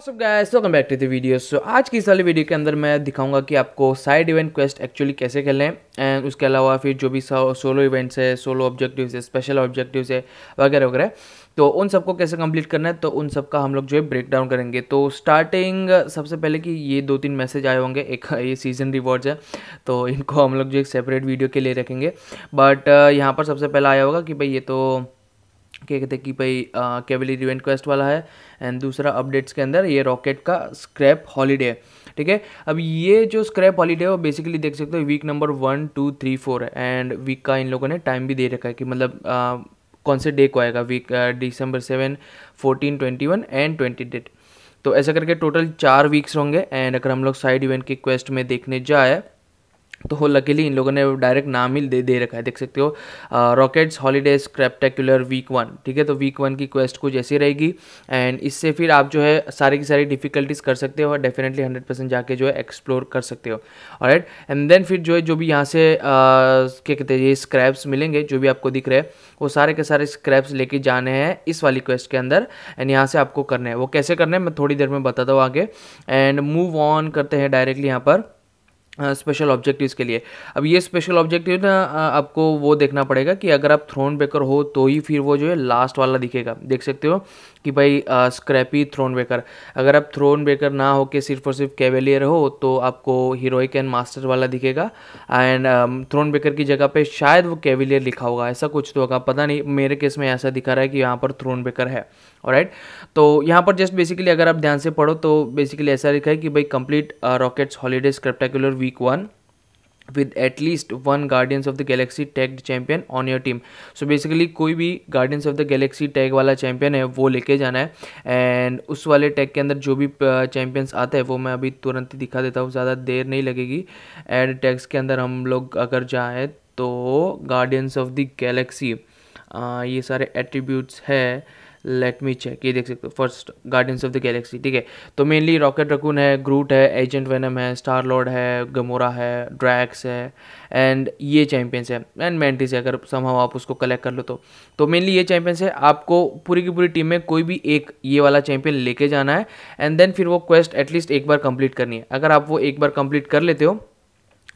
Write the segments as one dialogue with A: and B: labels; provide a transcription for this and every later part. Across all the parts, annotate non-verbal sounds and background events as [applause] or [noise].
A: सब guys welcome back to the video so आज की इस वाली वीडियो के अंदर मैं दिखाऊंगा कि आपको साइड इवेंट क्वेस्ट एक्चुअली कैसे खेलें एंड उसके अलावा फिर जो भी सोलो इवेंट्स है सोलो ऑब्जेक्टिव्स है स्पेशल ऑब्जेक्टिव्स है वगैरह वगैरह तो उन सबको कैसे कंप्लीट करना है तो उन सब का हम लोग जो है ब्रेक डाउन करेंगे तो स्टार्टिंग सबसे पहले कि ये दो तीन मैसेज आए होंगे एक ये सीजन रिवॉर्ड्स है तो इनको हम लोग जो एक सेपरेट वीडियो के लिए रखेंगे बट यहाँ पर सबसे पहला आया होगा कि भाई ये तो क्या कहते हैं कि भाई कैवली रिवेंट क्वेस्ट वाला है एंड दूसरा अपडेट्स के अंदर ये रॉकेट का स्क्रैप हॉलीडे है ठीक है अब ये जो स्क्रैप हॉलीडे है वो बेसिकली देख सकते हो week number one two three four and week का इन लोगों ने टाइम भी दे रखा है कि मतलब आ, कौन से डे को आएगा week December seven fourteen twenty one and twenty date तो ऐसा करके टोटल चार वीक्स होंगे एंड अगर हम लोग साइड इवेंट के क्वेस्ट में देखने जाए तो हो लकीली इन लोगों ने डायरेक्ट नाम ही दे दे रखा है देख सकते हो Rocket's Holiday Scraptacular week one ठीक है तो वीक वन की क्वेस्ट कुछ ऐसी रहेगी एंड इससे फिर आप जो है सारी की सारी डिफिकल्टीज कर सकते हो और डेफिनेटली हंड्रेड परसेंट जाके जो है एक्सप्लोर कर सकते हो और एंड देन फिर जो है जो भी यहाँ से क्या कहते हैं ये स्क्रैप्स मिलेंगे जो भी आपको दिख रहे हैं वो सारे के सारे स्क्रैप्स लेके जाने हैं इस वाली क्वेस्ट के अंदर एंड यहाँ से आपको करना है वो कैसे करना है मैं थोड़ी देर में बताता हूँ आगे एंड मूव ऑन करते हैं डायरेक्टली यहाँ पर स्पेशल ऑब्जेक्टिव्स के लिए अब ये स्पेशल ऑब्जेक्टिव ना आपको वो देखना पड़ेगा कि अगर आप थ्रोन बेकर हो तो ही फिर वो जो है लास्ट वाला दिखेगा देख सकते हो कि भाई स्क्रैपी थ्रोन बेकर अगर आप थ्रोन बेकर ना हो के सिर्फ और सिर्फ कैवेलियर हो तो आपको हीरोइक एंड मास्टर वाला दिखेगा एंड थ्रोन बेकर की जगह पे शायद वो कैवेलियर लिखा होगा ऐसा कुछ तो होगा पता नहीं मेरे केस में ऐसा दिखा रहा है कि यहाँ पर थ्रोन बेकर है राइट तो यहाँ पर जस्ट बेसिकली अगर आप ध्यान से पढ़ो तो बेसिकली ऐसा लिखा है कि भाई complete Rocket's Holiday Scraptacular week 1 with at least one guardians of the galaxy tagged champion on your team so basically कोई भी guardians of the galaxy tag वाला champion है वो लेके जाना है and उस वाले tag के अंदर जो भी champions आते हैं वो मैं अभी तुरंत ही दिखा देता हूँ ज़्यादा देर नहीं लगेगी add tags के अंदर हम लोग अगर जाएँ तो guardians of the galaxy आ, ये सारे attributes है लेट मी चेक ये देख सकते हो first Guardians of the Galaxy ठीक है तो मेनली रॉकेट रकून है ग्रूट है एजेंट वेनम है स्टार लॉर्ड है गमोरा है ड्रैक्स है एंड ये चैम्पियंस है एंड मैंटिस है अगर समाव आप उसको कलेक्ट कर लो तो तो मेनली ये चैम्पियंस है आपको पूरी की पूरी टीम में कोई भी एक ये वाला चैम्पियन लेके जाना है एंड देन फिर वो क्वेस्ट एटलीस्ट एक बार कंप्लीट करनी है अगर आप वो एक बार कंप्लीट कर लेते हो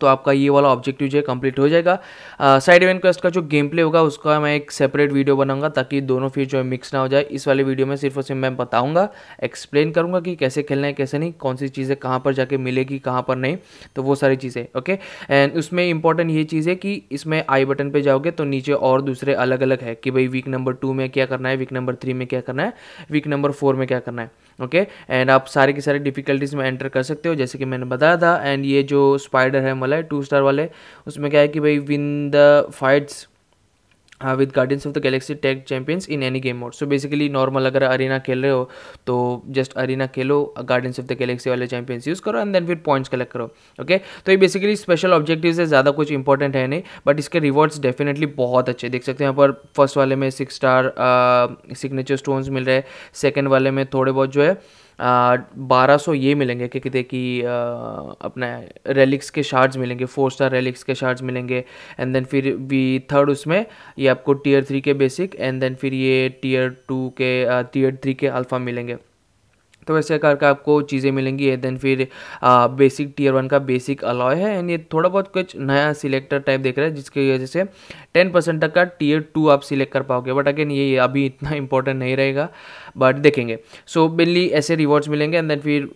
A: तो आपका ये वाला ऑब्जेक्टिव जो है कंप्लीट हो जाएगा साइड इवेंट क्वेस्ट का जो गेम प्ले होगा उसका मैं एक सेपरेट वीडियो बनाऊंगा ताकि दोनों फिर जो है मिक्स ना हो जाए इस वाले वीडियो में सिर्फ और सिर्फ मैं बताऊंगा एक्सप्लेन करूंगा कि कैसे खेलना है कैसे नहीं कौन सी चीज़ें कहाँ पर जाके मिलेगी कहाँ पर नहीं तो वो सारी चीज़ें ओके एंड उसमें इंपॉर्टेंट ये चीज़ है कि इसमें आई बटन पर जाओगे तो नीचे और दूसरे अलग अलग है कि भाई वीक नंबर टू में क्या करना है वीक नंबर थ्री में क्या करना है वीक नंबर फोर में क्या करना है ओके एंड आप सारे के सारे डिफिकल्टीज में एंटर कर सकते हो जैसे कि मैंने बताया था एंड ये जो स्पाइडर है मतलब वाला है टू स्टार वाला है उसमें क्या है कि भाई win the fights with Guardians of the Galaxy tag champions in any game mode so basically normal अगर अरीना खेल रहे हो तो जस्ट अरीना खेलो गार्डियंस ऑफ द गैलेक्सी वाले चैंपियंस यूज़ करो एंड देन फिर पॉइंट्स कलेक्ट करो ओके तो ये बेसिकली स्पेशल ऑब्जेक्टिव से ज़्यादा कुछ इंपॉर्टेंट है नहीं बट इसके रिवॉर्ड्स डेफिनेटली बहुत अच्छे देख सकते हैं यहाँ पर फर्स्ट वाले में सिक्स स्टार सिग्नेचर स्टोन्स मिल रहे हैं सेकेंड वाले में थोड़े बहुत जो है बारह सौ ये मिलेंगे कि कितने की अपने रेलिक्स के शार्ड्स मिलेंगे फोर स्टार रेलिक्स के शार्ड्स मिलेंगे एंड देन फिर वी थर्ड उसमें ये आपको टीयर थ्री के बेसिक एंड देन फिर ये टीयर टू के टीयर थ्री के अल्फ़ा मिलेंगे तो वैसे कर का आपको चीज़ें मिलेंगी है देन फिर आ, बेसिक टीयर वन का बेसिक अलॉय है एंड ये थोड़ा बहुत कुछ नया सिलेक्टर टाइप देख रहा है जिसकी वजह से टेन परसेंट तक का टीयर टू आप सिलेक्ट कर पाओगे बट अगेन ये अभी इतना इंपॉर्टेंट नहीं रहेगा बट देखेंगे सो so, मेनली ऐसे रिवॉर्ड्स मिलेंगे एंड देन फिर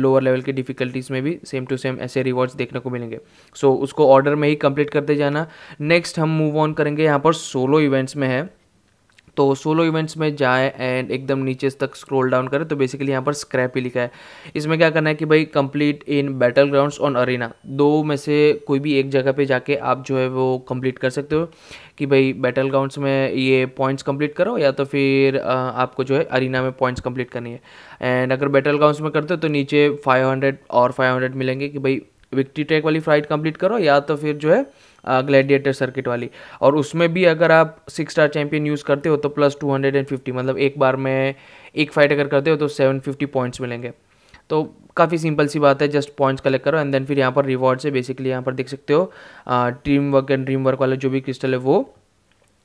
A: लोअर लेवल की डिफिकल्टीज में भी सेम टू सेम ऐसे रिवॉर्ड्स देखने को मिलेंगे सो so, उसको ऑर्डर में ही कंप्लीट करते जाना नेक्स्ट हम मूव ऑन करेंगे यहाँ पर सोलो इवेंट्स में है तो सोलो इवेंट्स में जाएँ एंड एकदम नीचे तक स्क्रॉल डाउन करें तो बेसिकली यहाँ पर स्क्रैप ही लिखा है इसमें क्या करना है कि भाई complete in Battlegrounds on arena दो में से कोई भी एक जगह पे जाके आप जो है वो कंप्लीट कर सकते हो कि भाई बैटल ग्राउंड्स में ये पॉइंट्स कंप्लीट करो या तो फिर आपको जो है अरीना में पॉइंट्स कंप्लीट करनी है एंड अगर बैटल ग्राउंड्स में करते हो तो नीचे 500 और 500 मिलेंगे कि भाई विक्ट्री ट्रैक वाली फ्लाइट कंप्लीट करो या तो फिर जो है ग्लैडिएटर सर्किट वाली और उसमें भी अगर आप सिक्स स्टार चैंपियन यूज़ करते हो तो plus two hundred and fifty मतलब एक बार में एक फाइट अगर करते हो तो सेवन फिफ्टी पॉइंट्स मिलेंगे तो काफ़ी सिंपल सी बात है जस्ट पॉइंट्स कलेक्ट करो एंड देन फिर यहाँ पर रिवॉर्ड से बेसिकली यहाँ पर देख सकते हो dream work and dream work वाला जो भी क्रिस्टल है वो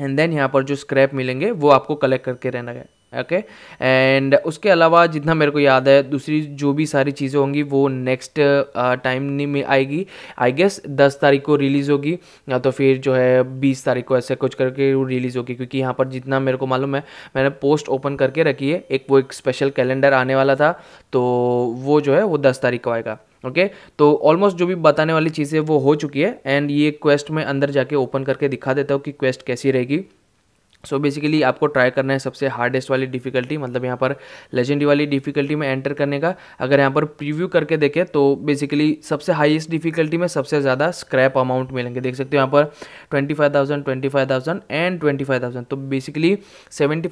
A: एंड देन यहाँ पर जो स्क्रैप मिलेंगे वो आपको कलेक्ट करके रहना है ओके okay? एंड उसके अलावा जितना मेरे को याद है दूसरी जो भी सारी चीज़ें होंगी वो uh, नेक्स्ट टाइम में आएगी आई गेस दस तारीख को रिलीज़ होगी या तो फिर जो है बीस तारीख को ऐसे कुछ करके वो रिलीज़ होगी क्योंकि यहाँ पर जितना मेरे को मालूम है मैंने पोस्ट ओपन करके रखी है एक वो एक स्पेशल कैलेंडर आने वाला था तो वो जो है वो दस तारीख को आएगा ओके okay? तो ऑलमोस्ट जो भी बताने वाली चीज़ें वो हो चुकी है एंड ये क्वेस्ट में अंदर जाके ओपन करके दिखा देता हूँ कि क्वेस्ट कैसी रहेगी सो so बेसिकली आपको ट्राई करना है सबसे हार्डेस्ट वाली डिफिकल्टी मतलब यहाँ पर लेजेंडी वाली डिफिकल्टी में एंटर करने का अगर यहाँ पर प्रीव्यू करके देखें तो बेसिकली सबसे हाईएस्ट डिफिकल्टी में सबसे ज़्यादा स्क्रैप अमाउंट मिलेंगे देख सकते हो यहाँ पर 25,000 25,000 एंड 25,000 तो बेसिकली सेवेंटी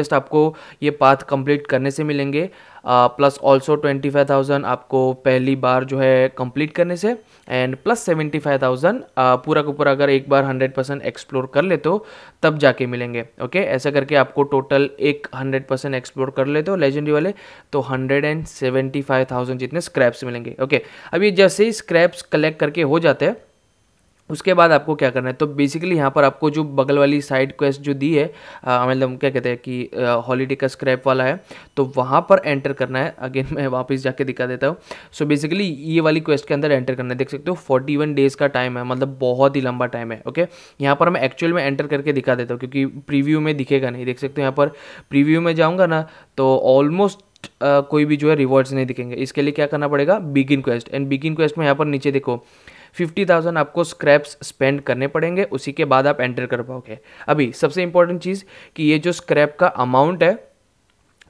A: जस्ट आपको ये पाथ कंप्लीट करने से मिलेंगे plus also twenty five thousand आपको पहली बार जो है कम्प्लीट करने से and plus seventy five thousand पूरा का पूरा अगर एक बार हंड्रेड परसेंट एक्सप्लोर कर लेते हो तब जाके मिले मिलेंगे ओके ऐसा करके आपको टोटल एक हंड्रेड परसेंट एक्सप्लोर कर लेते हो लेजेंडरी वाले तो hundred and seventy five thousand जितने स्क्रैप्स मिलेंगे ओके अभी जैसे ही स्क्रैप्स कलेक्ट करके हो जाते हैं उसके बाद आपको क्या करना है तो बेसिकली यहाँ पर आपको जो बगल वाली साइड क्वेस्ट जो दी है मतलब क्या कहते हैं कि हॉलीडे का स्क्रैप वाला है तो वहाँ पर एंटर करना है अगेन मैं वापस जाके दिखा देता हूँ सो बेसिकली ये वाली क्वेस्ट के अंदर एंटर करना है देख सकते हो फोर्टी वन डेज़ का टाइम है मतलब बहुत ही लंबा टाइम है ओके यहाँ पर मैं एक्चुअल में एंटर करके दिखा देता हूँ क्योंकि प्रीव्यू में दिखेगा नहीं देख सकते हो यहाँ पर प्रीव्यू में जाऊँगा ना तो ऑलमोस्ट Uh, कोई भी जो है रिवॉर्ड्स नहीं दिखेंगे इसके लिए क्या करना पड़ेगा begin quest and begin quest में यहाँ पर नीचे देखो फिफ्टी थाउजेंड आपको स्क्रैप्स स्पेंड करने पड़ेंगे उसी के बाद आप एंटर कर पाओगे अभी सबसे इंपॉर्टेंट चीज़ कि ये जो स्क्रैप का अमाउंट है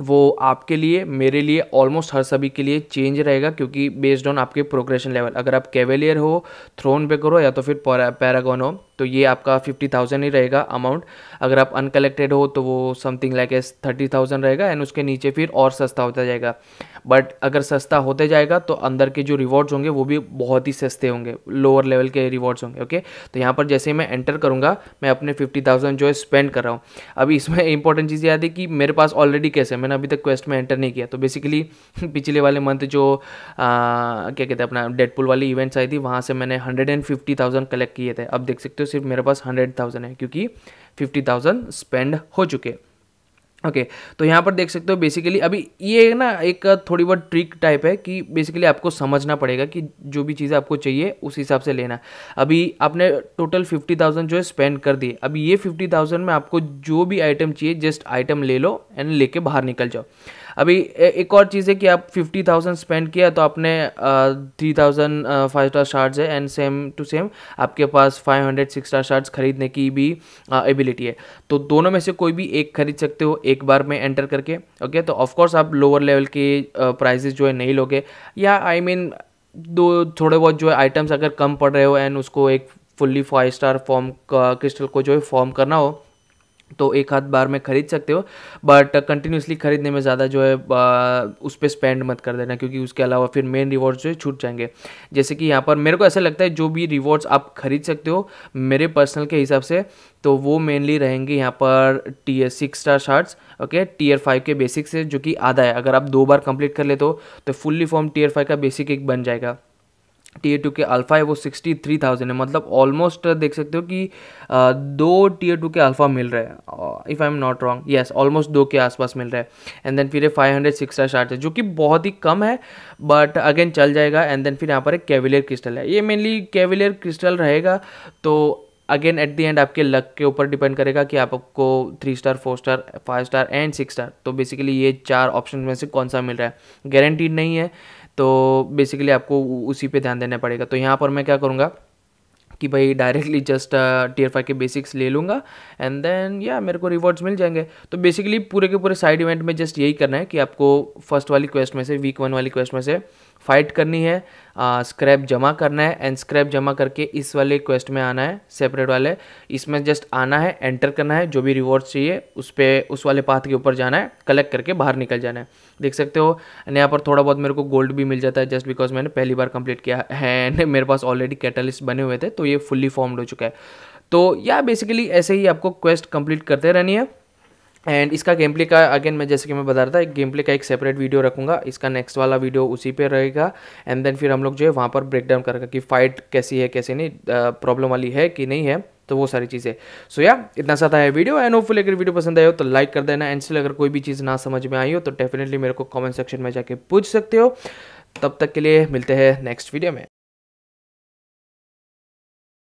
A: वो आपके लिए मेरे लिए ऑलमोस्ट हर सभी के लिए चेंज रहेगा क्योंकि बेस्ड ऑन आपके प्रोग्रेशन लेवल अगर आप कैवेलियर हो थ्रोन पे करो या तो फिर पैरागॉन हो तो ये आपका फिफ्टी थाउजेंड ही रहेगा अमाउंट अगर आप अनकलेक्टेड हो तो वो something like as thirty thousand रहेगा एंड उसके नीचे फिर और सस्ता होता जाएगा बट अगर सस्ता होते जाएगा तो अंदर के जो रिवॉर्ड्स होंगे वो भी बहुत ही सस्ते होंगे लोअर लेवल के रिवॉर्ड्स होंगे ओके तो यहाँ पर जैसे ही मैं एंटर करूँगा मैं अपने फिफ्टी थाउजेंड जो है स्पेंड कर रहा हूँ अभी इसमें इंपॉर्टेंट चीज़ याद है कि मेरे पास ऑलरेडी कैसे मैंने अभी तक क्वेस्ट में एंटर नहीं किया तो बेसिकली [laughs] पिछले वाले मंथ जो आ, क्या कहते हैं अपना डेडपुल वाली इवेंट्स आई थी वहाँ से मैंने hundred and fifty thousand collect किए थे अब देख सकते हो सिर्फ मेरे पास हंड्रेड थाउजेंड है क्योंकि फिफ्टी थाउजेंड स्पेंड हो चुके ओके okay, तो यहाँ पर देख सकते हो बेसिकली अभी ये ना एक थोड़ी बहुत ट्रिक टाइप है कि बेसिकली आपको समझना पड़ेगा कि जो भी चीज़ें आपको चाहिए उस हिसाब से लेना अभी आपने टोटल फिफ्टी थाउजेंड जो है स्पेंड कर दिए अभी ये फिफ्टी थाउजेंड में आपको जो भी आइटम चाहिए जस्ट आइटम ले लो एंड लेके बाहर निकल जाओ अभी एक और चीज़ है कि आप फिफ्टी थाउजेंड स्पेंड किया तो आपने three thousand five star shards है एंड सेम टू सेम आपके पास five hundred six star shards खरीदने की भी एबिलिटी है तो दोनों में से कोई भी एक खरीद सकते हो एक बार में एंटर करके ओके तो ऑफकोर्स आप लोअर लेवल के प्राइजेज जो है नहीं लोगे या आई I मीन mean, दो थोड़े बहुत जो है आइटम्स अगर कम पड़ रहे हो एंड उसको एक फुल्ली फाइव स्टार फॉर्म का क्रिस्टल को जो है फॉर्म करना हो तो एक हाथ बार में ख़रीद सकते हो बट कंटिन्यूसली ख़रीदने में ज़्यादा जो है उस पर स्पेंड मत कर देना क्योंकि उसके अलावा फिर मेन रिवॉर्ड्स जो है छूट जाएंगे जैसे कि यहाँ पर मेरे को ऐसा लगता है जो भी रिवॉर्ड्स आप ख़रीद सकते हो मेरे पर्सनल के हिसाब से तो वो मेनली रहेंगे यहाँ पर T S six star shards okay tier five के बेसिक से जो कि आधा है अगर आप दो बार कंप्लीट कर लेते हो तो फुल्ली फॉर्म टीयर फाइव का बेसिक एक बन जाएगा टीयर टू के अल्फ़ा है वो सिक्सटी थ्री थाउजेंड है मतलब ऑलमोस्ट देख सकते हो कि दो टीयर टू के अल्फ़ा मिल रहे हैं if I am not wrong yes almost दो के आसपास मिल रहा है एंड देन फिर five hundred six star shard है जो कि बहुत ही कम है बट अगेन चल जाएगा एंड देन फिर यहाँ पर एक कैविलियर क्रिस्टल है ये मेनली कैविलियर क्रिस्टल रहेगा तो अगेन एट दी एंड आपके लक के ऊपर डिपेंड करेगा कि आप आपको three star four star five star and six star तो बेसिकली ये चार ऑप्शन में से कौन सा मिल रहा है गारंटीड नहीं है तो बेसिकली आपको उसी पे ध्यान देना पड़ेगा तो यहाँ पर मैं क्या करूँगा कि भाई डायरेक्टली जस्ट टीयर फाइव के बेसिक्स ले लूँगा एंड देन या मेरे को रिवॉर्ड्स मिल जाएंगे तो बेसिकली पूरे के पूरे साइड इवेंट में जस्ट यही करना है कि आपको फर्स्ट वाली क्वेस्ट में से वीक वन वाली क्वेस्ट में से फाइट करनी है स्क्रैप जमा करना है एंड स्क्रैप जमा करके इस वाले क्वेस्ट में आना है सेपरेट वाले इसमें जस्ट आना है एंटर करना है जो भी रिवॉर्ड्स चाहिए उस पर उस वाले पाथ के ऊपर जाना है कलेक्ट करके बाहर निकल जाना है देख सकते हो एंड यहाँ पर थोड़ा बहुत मेरे को गोल्ड भी मिल जाता है जस्ट बिकॉज मैंने पहली बार कंप्लीट किया है एंड [laughs] मेरे पास ऑलरेडी कैटलिस्ट बने हुए थे तो ये फुल्ली फॉर्म्ड हो चुका है तो या बेसिकली ऐसे ही आपको क्वेस्ट कंप्लीट करते रहनी है एंड इसका गेम प्ले का अगेन मैं जैसे कि मैं बता रहा था गेम प्ले का एक सेपरेट वीडियो रखूंगा इसका नेक्स्ट वाला वीडियो उसी पे रहेगा एंड देन फिर हम लोग जो है वहाँ पर ब्रेक डाउन करेगा कि फाइट कैसी है कैसे नहीं प्रॉब्लम वाली है कि नहीं है तो वो सारी चीज़ें सो या इतना सा था है वीडियो एंड होपफुल अगर वीडियो पसंद आए हो तो लाइक कर देना एंड स्टिल अगर कोई भी चीज़ ना समझ में आई हो तो डेफिनेटली मेरे को कॉमेंट सेक्शन में जाके पूछ सकते हो तब तक के लिए मिलते हैं नेक्स्ट वीडियो में